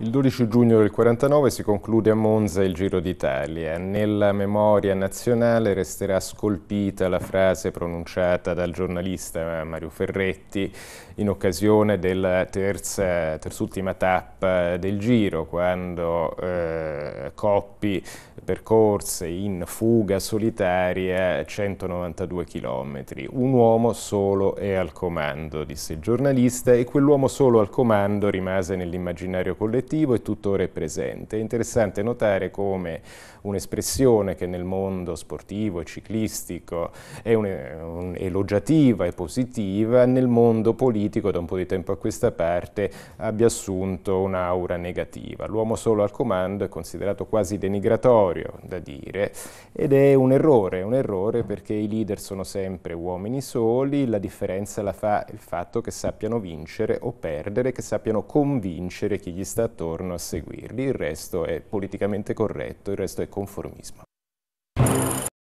Il 12 giugno del 49 si conclude a Monza il Giro d'Italia. Nella memoria nazionale resterà scolpita la frase pronunciata dal giornalista Mario Ferretti in occasione della terza, terz'ultima tappa del Giro, quando eh, Coppi percorse in fuga solitaria 192 km. Un uomo solo è al comando, disse il giornalista, e quell'uomo solo al comando rimase nell'immaginario collettivo obiettivo è tuttora è presente. È interessante notare come un'espressione che nel mondo sportivo e ciclistico è un, un, elogiativa e positiva, nel mondo politico da un po' di tempo a questa parte abbia assunto un'aura negativa. L'uomo solo al comando è considerato quasi denigratorio da dire ed è un errore, un errore perché i leader sono sempre uomini soli, la differenza la fa il fatto che sappiano vincere o perdere, che sappiano convincere chi gli sta attorno attorno a seguirli, il resto è politicamente corretto, il resto è conformismo.